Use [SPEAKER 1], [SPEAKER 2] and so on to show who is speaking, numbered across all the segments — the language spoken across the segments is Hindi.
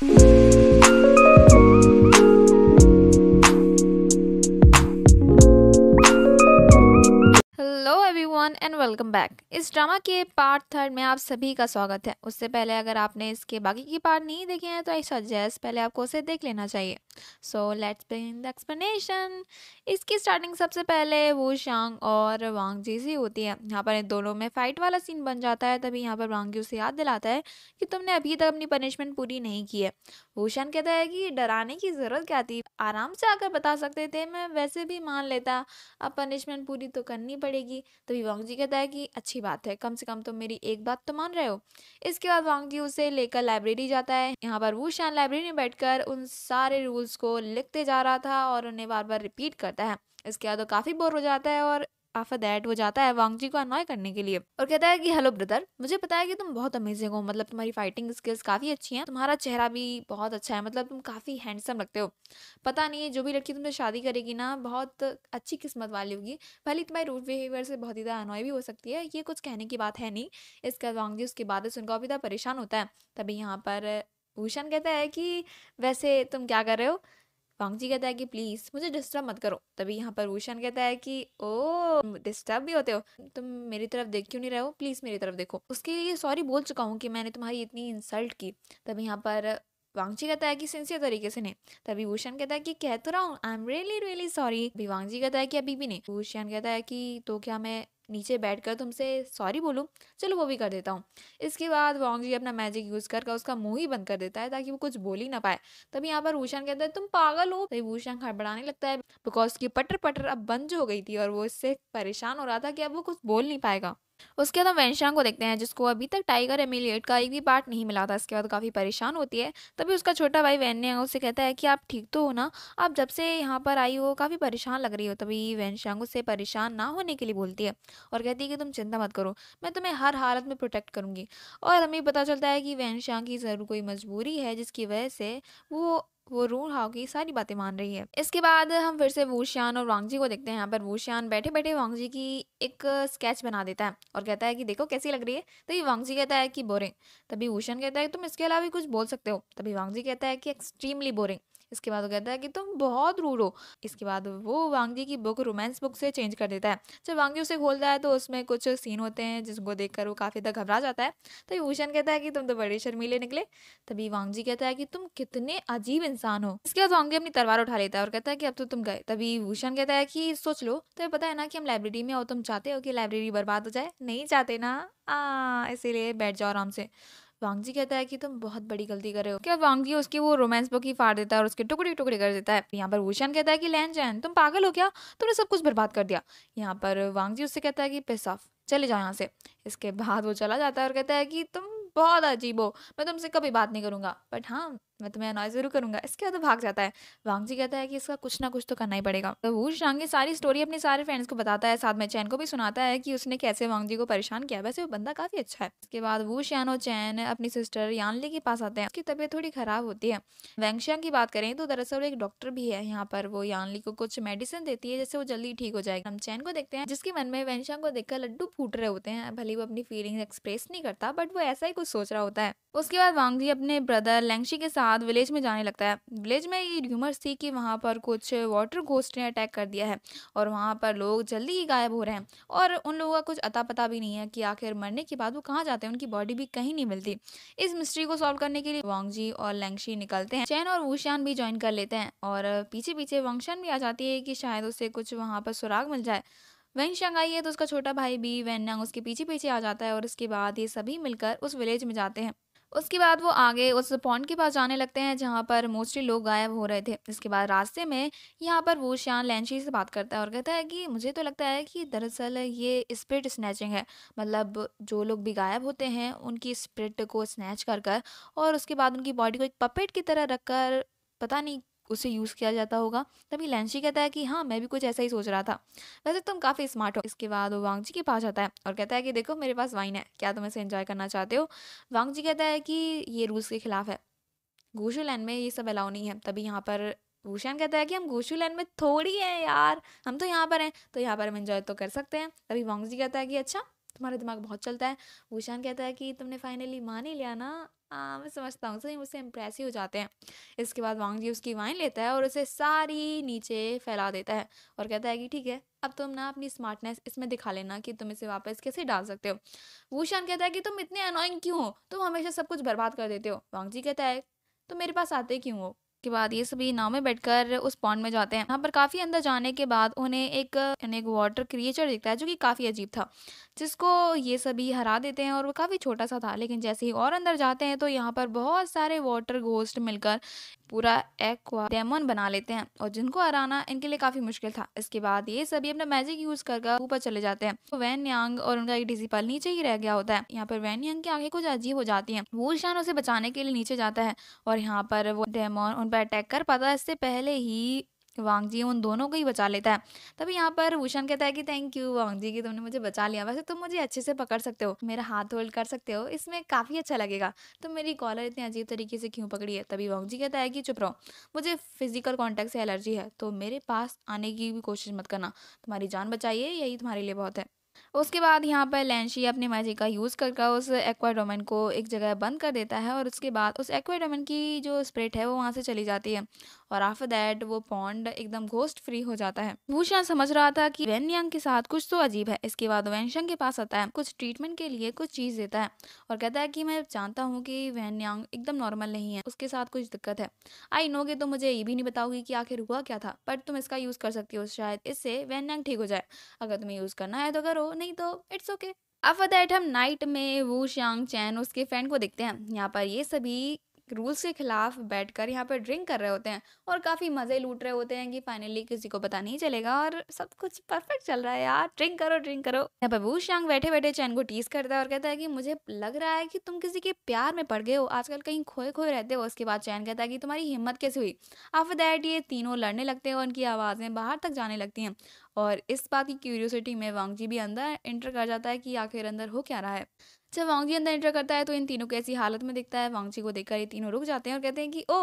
[SPEAKER 1] Thank you. वेलकम बैक इस ड्रामा के पार्ट थर्ड में आप सभी का स्वागत है उससे पहले अगर आपने इसके बाकी के पार्ट नहीं देखे हैं तो आई सजेस्ट पहले आपको उसे देख लेना चाहिए so let's begin the explanation इसकी स्टार्टिंग सबसे पहले वो शांग और वांग जी से होती है यहाँ पर दोनों में फाइट वाला सीन बन जाता है तभी यहाँ पर वांग जी उसे याद दिलाता है कि तुमने अभी तक अपनी पनिशमेंट पूरी नहीं की है वो शांग कहता है कि डराने की ज़रूरत क्या थी आराम से आकर बता सकते थे मैं वैसे भी मान लेता अब पनिशमेंट पूरी तो करनी पड़ेगी तभी वांग जी कहता है कि अच्छी बात है कम से कम तुम तो मेरी एक बात तो मान रहे हो इसके बाद वांगजी उसे लेकर लाइब्रेरी जाता है यहाँ पर वो शान लाइब्रेरी में बैठकर उन सारे रूल्स को लिखते जा रहा था और उन्हें बार बार रिपीट करता है इसके बाद वो काफ़ी बोर हो जाता है और आफ्टर दैट वो जाता है वांगजी को अनॉय करने के लिए और कहता है कि हेलो ब्रदर मुझे पता है कि तुम बहुत अमेजिंग हो मतलब तुम्हारी फाइटिंग स्किल्स काफ़ी अच्छी हैं तुम्हारा चेहरा भी बहुत अच्छा है मतलब तुम काफ़ी हैंडसम लगते हो पता नहीं जो भी लड़की तुमसे शादी करेगी ना बहुत अच्छी किस्मत वाली होगी भले तुम्हारे रूट बिहेवियर से बहुत ज़्यादा अनॉय भी हो सकती है ये कुछ कहने की बात है नहीं इसका वांगजी उसकी बातें सुनकर और भी ज़्यादा परेशान होता है तभी यहाँ पर भूषण कहता है कि वैसे तुम क्या कर रहे हो जी कहता है कि प्लीज़ मुझे डिस्टर्ब मत करो तभी यहाँ पर भूषण कहता है कि ओ डिस्टर्ब भी होते हो तुम मेरी तरफ देख क्यों नहीं रहे हो प्लीज़ मेरी तरफ देखो उसके लिए सॉरी बोल चुका हूँ कि मैंने तुम्हारी इतनी इंसल्ट की तभी यहाँ पर जी कहता है कि सिंसियर तरीके से नहीं तभी भूषण कहता है कि कह तो रहा हूँ I am really really sorry अभी जी कहता है कि अभी भी नहीं भूषण कहता है कि तो क्या मैं नीचे बैठ कर तुमसे सॉरी बोलूँ चलो वो भी कर देता हूँ इसके बाद वॉन्ग जी अपना मैजिक यूज़ कर उसका मुंह ही बंद कर देता है ताकि वो कुछ बोल ही ना पाए तभी यहाँ पर भूषण कहता है तुम पागल हो तभी भूषण खड़बड़ाने लगता है बिकॉज उसकी पटर पटर अब बंद हो गई थी और वो इससे परेशान हो रहा था कि अब वो कुछ बोल नहीं पाएगा उसके बाद हम वैनशांग को देखते हैं जिसको अभी तक टाइगर एमिलियट का एक भी पार्ट नहीं मिला था इसके बाद काफ़ी परेशान होती है तभी उसका छोटा भाई ने उसे कहता है कि आप ठीक तो हो ना आप जब से यहाँ पर आई हो काफ़ी परेशान लग रही हो तभी वैनशांग उससे परेशान ना होने के लिए बोलती है और कहती है कि तुम चिंता मत करो मैं तुम्हें हर हालत में प्रोटेक्ट करूँगी और हमें पता चलता है कि वैनशांग की ज़रूर कोई मजबूरी है जिसकी वजह से वो वो रू हाउ की सारी बातें मान रही है इसके बाद हम फिर से वूशियान और वांगजी को देखते हैं यहाँ पर वूशियान बैठे बैठे वांगजी की एक स्केच बना देता है और कहता है कि देखो कैसी लग रही है तो ये वांगजी कहता है कि बोरिंग तभी वूशियान कहता है तुम इसके अलावा भी कुछ बोल सकते हो तभी वांगजी कहता है कि एक्सट्रीमली बोरिंग इसके बाद वो कहता है कि तुम बहुत रूड हो इसके बाद वो वांगजी की बुक रोमांस बुक से चेंज कर देता है जब वांगजी उसे खोलता है तो उसमें कुछ सीन होते हैं जिसको देखकर वो काफ़ी तक घबरा जाता है तो यूशन कहता है कि तुम तो बड़े शर्मीले निकले तभी वांगजी कहता है कि तुम कितने अजीब इंसान हो इसके बाद वांगजी अपनी तलवार उठा लेता है और कहता है कि अब तो तुम गए तभी भूषण कहता है कि सोच लो तुम्हें पता है ना कि हम लाइब्रेरी में और तुम चाहते हो कि लाइब्रेरी बर्बाद हो जाए नहीं चाहते ना इसीलिए बैठ जाओ आराम से वांगजी कहता है कि तुम बहुत बड़ी गलती कर रहे हो क्या वांगजी उसकी वो रोमांस बुक ही फाड़ देता है और उसके टुकड़े टुकड़े कर देता है यहाँ पर भूषण कहता है कि लैन जैन तुम पागल हो क्या तुमने सब कुछ बर्बाद कर दिया यहाँ पर वांगजी उससे कहता है कि पेसाफ चले जाओ यहाँ से इसके बाद वो चला जाता है और कहता है कि तुम बहुत अजीब हो मैं तुमसे कभी बात नहीं करूंगा बट हाँ मैं तुम्हें अनॉय जरूर करूंगा इसके बाद भाग जाता है जी कहता है कि इसका कुछ ना कुछ तो करना ही पड़ेगा तो वो शांग सारी स्टोरी अपने सारे फ्रेंड्स को बताता है साथ में चैन को भी सुनाता है कि उसने कैसे जी को परेशान किया वैसे वो बंदा काफी अच्छा है इसके बाद वो श्यान और चैन अपनी सिस्टर यानली के पास आते हैं उसकी तबियत थोड़ी खराब होती है वैंगशियांग की बात करें तो दरअसल एक डॉक्टर भी है यहाँ पर वो यानली को कुछ मेडिसिन देती है जिससे वो जल्दी ठीक हो जाएगा हम चैन को देखते हैं जिसके मन में वैंगशियांग को देखकर लड्डू फूट रहे होते हैं भले वो अपनी फीलिंग एक्सप्रेस नहीं करता बट वो ऐसा ही कुछ सोच रहा होता है उसके बाद वांगजी अपने ब्रदर लैंगशी के साथ साथ विलेज में जाने लगता है विलेज में ये र्यूमर्स थी कि वहाँ पर कुछ वाटर घोस्ट ने अटैक कर दिया है और वहाँ पर लोग जल्दी ही गायब हो रहे हैं और उन लोगों का कुछ अता पता भी नहीं है कि आखिर मरने के बाद वो कहाँ जाते हैं उनकी बॉडी भी कहीं नहीं मिलती इस मिस्ट्री को सॉल्व करने के लिए वांगजी और लैंगशी निकलते हैं चैन और वुशान भी ज्वाइन कर लेते हैं और पीछे पीछे वंगशन भी आ जाती है कि शायद उसे कुछ वहाँ पर सुराग मिल जाए वैन आई है तो उसका छोटा भाई भी वैनयांग उसके पीछे पीछे आ जाता है और उसके बाद ये सभी मिलकर उस विलेज में जाते हैं उसके बाद वो आगे उस पॉन्ड के पास जाने लगते हैं जहाँ पर मोस्टली लोग गायब हो रहे थे इसके बाद रास्ते में यहाँ पर वो श्यान लैंशी से बात करता है और कहता है कि मुझे तो लगता है कि दरअसल ये स्प्रिट स्नैचिंग है मतलब जो लोग भी गायब होते हैं उनकी स्प्रिट को स्नैच कर कर और उसके बाद उनकी बॉडी को एक पपेट की तरह रख कर पता नहीं उसे यूज़ किया जाता होगा तभी लैंशी कहता है कि हाँ मैं भी कुछ ऐसा ही सोच रहा था वैसे तुम काफ़ी स्मार्ट हो इसके बाद वो वांगजी के पास आता है और कहता है कि देखो मेरे पास वाइन है क्या तुम इसे इन्जॉय करना चाहते हो वांगजी कहता है कि ये रूल्स के खिलाफ है गोशू लैंड में ये सब अलाउ नहीं है तभी यहाँ पर भूषण कहता है कि हम गोशू लैंड में थोड़ी हैं यार हम तो यहाँ पर हैं तो यहाँ पर हम इन्जॉय तो कर सकते हैं तभी जी कहता है कि अच्छा तुम्हारा दिमाग बहुत चलता है भूषण कहता है कि तुमने फाइनली मान ही लिया ना आ, मैं समझता हूँ सही मुझसे इम्प्रेस ही हो जाते हैं इसके बाद वांग जी उसकी वाइन लेता है और उसे सारी नीचे फैला देता है और कहता है कि ठीक है अब तुम ना अपनी स्मार्टनेस इसमें दिखा लेना कि तुम इसे वापस कैसे डाल सकते हो भूषण कहता है कि तुम इतने अनोइंग क्यों हो तुम हमेशा सब कुछ बर्बाद कर देते हो वांग जी कहता है तुम मेरे पास आते क्यों हो के बाद ये सभी नाव में बैठकर उस पॉन्ड में जाते हैं यहाँ पर काफी अंदर जाने के बाद उन्हें एक एक वाटर क्रिएचर दिखता है जो कि काफी अजीब था जिसको ये सभी हरा देते हैं और वो काफी छोटा सा था लेकिन जैसे ही और अंदर जाते हैं तो यहाँ पर बहुत सारे वाटर घोस्ट मिलकर पूरा एग को डेमन बना लेते हैं और जिनको हराना इनके लिए काफी मुश्किल था इसके बाद ये सभी अपना मैजिक यूज कर ऊपर चले जाते हैं तो वैन यांग और उनका एक डिसिपल नीचे ही रह गया होता है यहाँ पर वैन यांग की आंखें कुछ अजीब हो जाती है वो शान उसे बचाने के लिए नीचे जाता है और यहाँ पर वो डेमोन उन पर अटैक कर पाता है इससे पहले ही वांग जी उन दोनों को ही बचा लेता है तभी यहाँ पर भूषण कहता है कि थैंक यू वांग जी की तुमने मुझे बचा लिया वैसे तुम मुझे अच्छे से पकड़ सकते हो मेरा हाथ होल्ड कर सकते हो इसमें काफ़ी अच्छा लगेगा तो मेरी कॉलर इतने अजीब तरीके से क्यों पकड़ी है तभी वांग जी कहता है कि चुप रहो मुझे फिजिकल कॉन्टैक्ट से एलर्जी है तो मेरे पास आने की भी कोशिश मत करना तुम्हारी जान बचाइए यही तुम्हारे लिए बहुत है उसके बाद यहाँ पर लैंशी अपने मैजिक का यूज़ करके उस एक्वाडोमेन को एक जगह बंद कर देता है और उसके बाद उस एक्वाडोमेन की जो स्प्रिट है वो वहाँ से चली जाती है और आफ्टर दैट वो पॉन्ड एकदम घोस्ट फ्री हो जाता है भूषण समझ रहा था कि वेन यंग के साथ कुछ तो अजीब है इसके बाद वेन शंग के पास आता है कुछ ट्रीटमेंट के लिए कुछ चीज देता है और कहता है कि मैं जानता हूँ कि वेन यंग एकदम नॉर्मल नहीं है उसके साथ कुछ दिक्कत है आई के तो मुझे ये भी नहीं बताओगी कि आखिर हुआ क्या था बट तुम इसका यूज कर सकती हो शायद इससे वेन यंग ठीक हो जाए अगर तुम्हें यूज करना है तो करो नहीं तो it's okay okay. After that हम नाइट में वो श्यांग चैन उसके फ्रेंड को देखते हैं यहाँ पर ये सभी रूल्स के खिलाफ बैठकर यहाँ पर ड्रिंक कर रहे होते हैं और काफ़ी मज़े लूट रहे होते हैं कि फाइनली किसी को पता नहीं चलेगा और सब कुछ परफेक्ट चल रहा है यार ड्रिंक करो ड्रिंक करो यहाँ पर वू शांग बैठे बैठे चैन को टीस करता है और कहता है कि मुझे लग रहा है कि तुम किसी के प्यार में पड़ गए हो आजकल कहीं खोए खोए रहते हो उसके बाद चैन कहता है कि तुम्हारी हिम्मत कैसे हुई आफ दैट ये तीनों लड़ने लगते हैं और उनकी आवाज़ें बाहर तक जाने लगती हैं और इस बात की क्यूरियोसिटी में वांगजी भी अंदर इंटर कर जाता है कि आखिर अंदर हो क्या रहा है जब वांगजी अंदर एंटर करता है तो इन तीनों को ऐसी हालत में दिखता है वांगजी को देखकर ये तीनों रुक जाते हैं और कहते हैं कि oh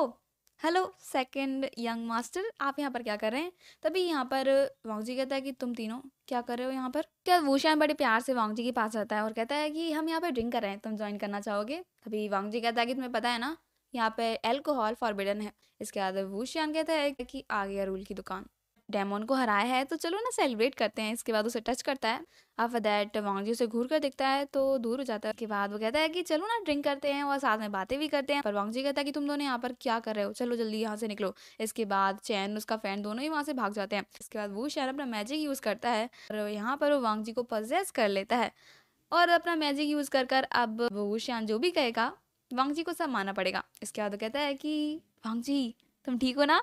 [SPEAKER 1] hello second young master आप यहाँ पर क्या कर रहे हैं तभी यहाँ पर वांगजी कहता है कि तुम तीनों क्या कर रहे हो यहाँ पर क्या वूशान बड़े प्यार से वांगजी के पास आता है और कहता है कि हम यहाँ पर ड्रिंक कर रहे हैं तुम ज्वाइन करना चाहोगे तभी वांगजी कहता है कि तुम्हें पता है ना यहाँ पर एल्कोहल फॉरबिडन है इसके बाद वूशियान कहता है कि आ गया रूल की दुकान डेमोन को हराया है तो चलो ना सेलिब्रेट करते हैं इसके बाद उसे टच करता है आफ्टर दैट वांगजी उसे घूर कर देखता है तो दूर हो जाता है उसके बाद वो कहता है कि चलो ना ड्रिंक करते हैं और साथ में बातें भी करते हैं पर वांगजी कहता है कि तुम दोनों यहाँ पर क्या कर रहे हो चलो जल्दी यहाँ से निकलो इसके बाद चैन उसका फैन दोनों ही वहाँ से भाग जाते हैं इसके बाद वो शहर अपना मैजिक यूज़ करता है और यहाँ पर वो वांगजी को पजेस कर लेता है और अपना मैजिक यूज़ कर कर अब वो श्यान जो भी कहेगा वांगजी को सब मानना पड़ेगा इसके बाद वो कहता है कि वांगजी तुम ठीक हो ना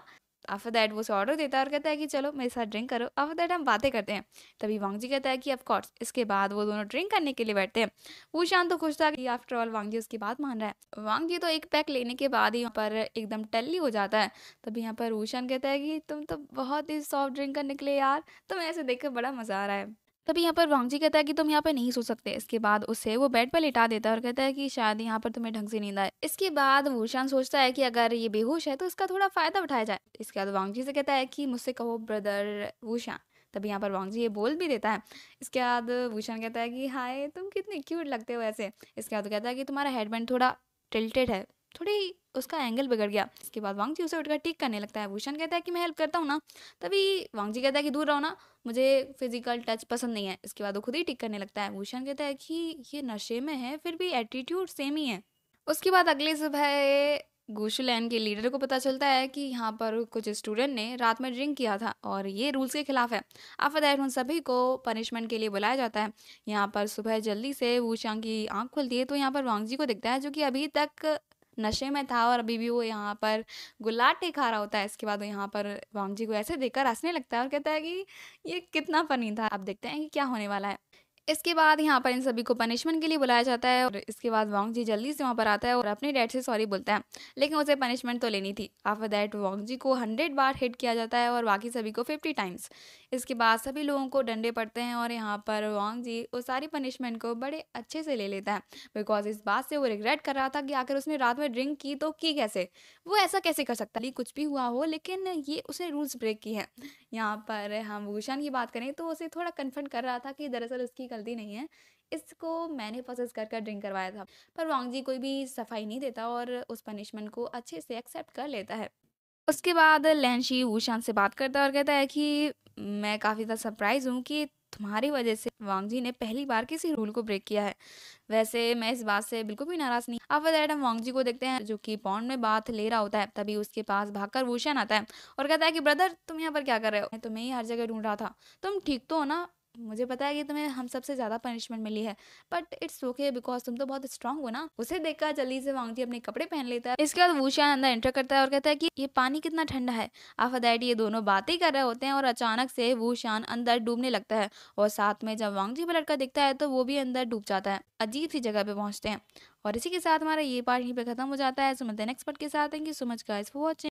[SPEAKER 1] आफ्टर दैट वो उसे ऑर्डर देता है और कहता है कि चलो मेरे साथ ड्रिंक करो आफ्टर दैट हम बातें करते हैं तभी वांगजी कहता है कि ऑफकोर्स इसके बाद वो दोनों ड्रिंक करने के लिए बैठते हैं वो शांत तो खुश था कि आफ्टर ऑल जी उसकी बात मान रहा है जी तो एक पैक लेने के बाद ही यहाँ पर एकदम टल्ली हो जाता है तभी यहाँ पर ऊशान कहता है कि तुम तो बहुत ही सॉफ्ट ड्रिंक करने के लिए यार तुम ऐसे देख बड़ा मज़ा आ रहा है तभी यहाँ पर वांगजी कहता है कि तुम यहाँ पर नहीं सो सकते इसके बाद उसे वो बेड पर लिटा देता है और कहता है कि शायद यहाँ पर तुम्हें ढंग से नींद आए इसके बाद वूशान सोचता है कि अगर ये बेहोश है तो इसका थोड़ा फायदा उठाया जाए इसके बाद वांगजी से कहता है कि मुझसे कहो ब्रदर वूशान तभी यहाँ पर वांगजी ये बोल भी देता है इसके बाद वूशान कहता है कि हाय तुम कितने क्यूट लगते हो ऐसे इसके बाद कहता है कि तुम्हारा हेडबैंड थोड़ा टिल्टेड है थोड़ी उसका एंगल बिगड़ गया इसके बाद वांग जी उसे उठकर ठीक करने लगता है भूषण कहता है कि मैं हेल्प करता हूँ ना तभी वांग जी कहता है कि दूर रहो ना मुझे फिजिकल टच पसंद नहीं है इसके बाद वो खुद ही ठीक करने लगता है भूषण कहता है कि ये नशे में है फिर भी एटीट्यूड सेम ही है उसके बाद अगले सुबह गोशुलैन के लीडर को पता चलता है कि यहाँ पर कुछ स्टूडेंट ने रात में ड्रिंक किया था और ये रूल्स के खिलाफ है आफत उन सभी को पनिशमेंट के लिए बुलाया जाता है यहाँ पर सुबह जल्दी से वूशांग की आंख खुलती है तो यहाँ पर वांगजी को दिखता है जो कि अभी तक नशे में था और अभी भी वो यहाँ पर गुलाटे खा रहा होता है इसके बाद वो यहाँ पर जी को ऐसे देखकर हंसने लगता है और कहता है कि ये कितना फनी था अब देखते हैं कि क्या होने वाला है इसके बाद यहाँ पर इन सभी को पनिशमेंट के लिए बुलाया जाता है और इसके बाद वांग जी जल्दी से वहाँ पर आता है और अपने डैड से सॉरी बोलता है लेकिन उसे पनिशमेंट तो लेनी थी आफ्टर दैट वांग जी को हंड्रेड बार हिट किया जाता है और बाकी सभी को फिफ्टी टाइम्स इसके बाद सभी लोगों को डंडे पड़ते हैं और यहाँ पर वांग जी उस सारी पनिशमेंट को बड़े अच्छे से ले लेता है बिकॉज इस बात से वो रिग्रेट कर रहा था कि आखिर उसने रात में ड्रिंक की तो की कैसे वो ऐसा कैसे कर सकता है कुछ भी हुआ हो लेकिन ये उसने रूल्स ब्रेक की है यहाँ पर हम भूषण की बात करें तो उसे थोड़ा कन्फर्म कर रहा था कि दरअसल उसकी गलती नहीं है इसको मैंने प्रोसेस कर कर ड्रिंक करवाया था पर वांग जी कोई भी सफाई नहीं देता और उस पनिशमेंट को अच्छे से एक्सेप्ट कर लेता है उसके बाद लैंशी ऊशान से बात करता है और कहता है कि मैं काफ़ी ज़्यादा सरप्राइज़ हूँ कि तुम्हारी वजह से वांग जी ने पहली बार किसी रूल को ब्रेक किया है वैसे मैं इस बात से बिल्कुल भी नाराज़ नहीं अब दैट हम वांग जी को देखते हैं जो कि पॉन्ड में बात ले रहा होता है तभी उसके पास भागकर वूशन आता है और कहता है कि ब्रदर तुम यहाँ पर क्या कर रहे हो तुम्हें ही हर जगह ढूंढ रहा था तुम ठीक तो हो ना मुझे पता है कि तुम्हें हम सबसे ज़्यादा पनिशमेंट मिली है बट इट्स ओके बिकॉज तुम तो बहुत स्ट्रांग हो ना उसे देखकर जल्दी से वांगती अपने कपड़े पहन लेता है इसके बाद वूशा अंदर एंटर करता है और कहता है कि ये पानी कितना ठंडा है दैट ये दोनों बातें कर रहे होते हैं और अचानक से वूशान अंदर डूबने लगता है और साथ में जब वांगजी पलट कर दिखता है तो वो भी अंदर डूब जाता है अजीब सी जगह पे पहुंचते हैं और इसी के साथ हमारा ये पार्ट यहीं पे खत्म हो जाता है सो हैं नेक्स्ट पार्ट के साथ thank you so much guys for watching